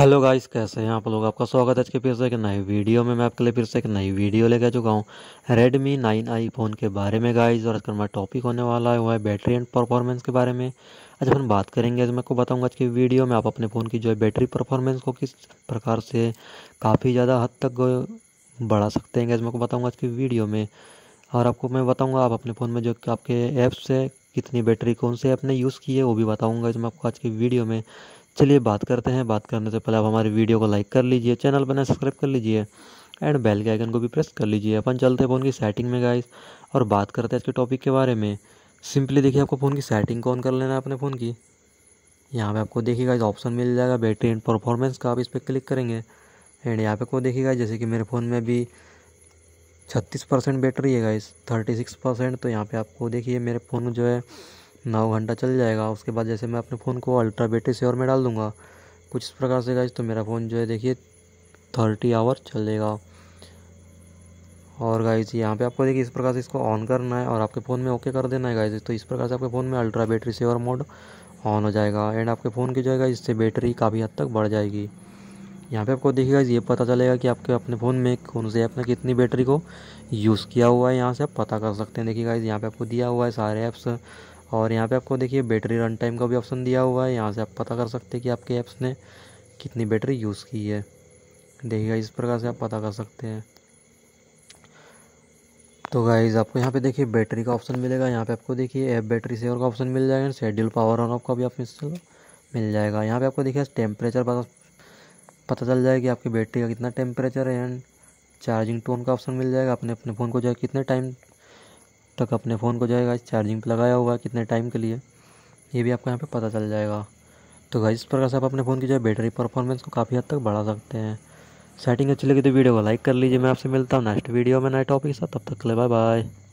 hello guys कैसे हैं आप लोग आपका स्वागत है आज के फिर से एक नई वीडियो में मैं आपके लिए फिर से एक नई वीडियो लेके चुका हूँ रेडमी नाइन आई फ़ोन के बारे में गाइस और आज का हमारा टॉपिक होने वाला है वो है बैटरी एंड परफॉर्मेंस के बारे में आज अपन बात करेंगे आज मैं आपको बताऊँगा आज की वीडियो में आप अपने फ़ोन की जो है बैटरी परफॉर्मेंस को किस प्रकार से काफ़ी ज़्यादा हद तक बढ़ा सकते हैं आज मैं आपको बताऊँगा आज की वीडियो में और आपको मैं बताऊँगा आप अपने फ़ोन में जो आपके ऐप्स है कितनी बैटरी कौन से ऐप ने यूज़ की है वो भी बताऊँगा इसमें आपको आज की वीडियो में चलिए बात करते हैं बात करने से पहले आप हमारी वीडियो को लाइक कर लीजिए चैनल पर सब्सक्राइब कर लीजिए एंड बेल के आइकन को भी प्रेस कर लीजिए अपन चलते हैं फ़ोन की सेटिंग में गाइस और बात करते हैं इसके टॉपिक के बारे में सिंपली देखिए आपको फ़ोन की सेटिंग कौन कर लेना है अपने फ़ोन की यहाँ पे आपको देखिएगा इस ऑप्शन मिल जाएगा बैटरी एंड परफॉर्मेंस का आप इस पर क्लिक करेंगे एंड यहाँ पे को देखिएगा जैसे कि मेरे फ़ोन में भी छत्तीस परसेंट बैटरी है गाइस थर्टी सिक्स परसेंट तो यहाँ पर आपको देखिए मेरे फ़ोन जो है नौ घंटा चल जाएगा उसके बाद जैसे मैं अपने फ़ोन को अल्ट्रा बैटरी सेवर में डाल दूँगा कुछ इस प्रकार से गाइज तो मेरा फ़ोन जो है देखिए थर्टी आवर चलेगा और गाइज यहाँ पे आपको देखिए इस प्रकार से इसको ऑन करना है और आपके फ़ोन में ओके कर देना है गाइज तो इस प्रकार से आपके फ़ोन में ultra battery saver mode on हो जाएगा एंड आपके फ़ोन की जो है इससे बैटरी काफ़ी हद तक बढ़ जाएगी यहाँ पे आपको देखिएगा ये पता चलेगा कि आपके अपने फ़ोन में कौन से ऐप ने कितनी बैटरी को यूज़ किया हुआ है यहाँ से आप पता कर सकते हैं देखिए गाइज यहाँ पे आपको दिया हुआ है सारे ऐप्स और यहाँ पे आपको देखिए बैटरी रन टाइम का भी ऑप्शन दिया हुआ है यहाँ से आप पता कर सकते हैं कि आपके ऐप्स ने कितनी बैटरी यूज़ की है देखिएगा इस प्रकार से आप पता कर सकते हैं तो गाइज़ आपको यहाँ पे देखिए बैटरी का ऑप्शन मिलेगा यहाँ पे आपको देखिए ऐप बैटरी सेवर का ऑप्शन मिल जाएगा शेड्यूल पावर ऑन ऑफ का भी आपने इससे मिल जाएगा यहाँ पे आपको देखिए टेम्परेचर पता पता चल जाएगा कि आपकी बैटरी का कितना टेम्परेचर है एंड चार्जिंग टोन का ऑप्शन मिल जाएगा अपने अपने फ़ोन को जो कितने टाइम तक अपने फ़ोन को जाएगा इस चार्जिंग पे लगाया होगा कितने टाइम के लिए ये भी आपको यहाँ पे पता चल जाएगा तो गाइस इस प्रकार से आप अपने फ़ोन की जो है बैटरी परफॉर्मेंस को काफ़ी हद तक बढ़ा सकते हैं सेटिंग अच्छी लगी तो वीडियो को लाइक कर लीजिए मैं आपसे मिलता हूँ नेक्स्ट वीडियो में नए टॉपिक के साथ तब तक ले बाय बाय